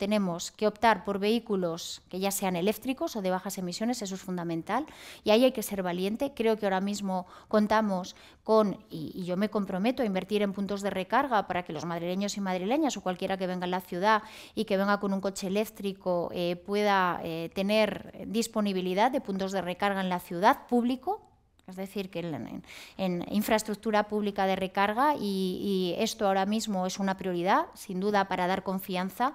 tenemos que optar por vehículos que ya sean eléctricos o de bajas emisiones, eso es fundamental, y ahí hay que ser valiente. Creo que ahora mismo contamos con, y, yo me comprometo a invertir en puntos de recarga para que los madrileños y madrileñas o cualquiera que venga a la ciudad y que venga con un coche eléctrico eh, pueda eh, tener disponibilidad de puntos de recarga en la ciudad público, es decir, que en, infraestructura pública de recarga y, y, esto ahora mismo es una prioridad, sin duda, para dar confianza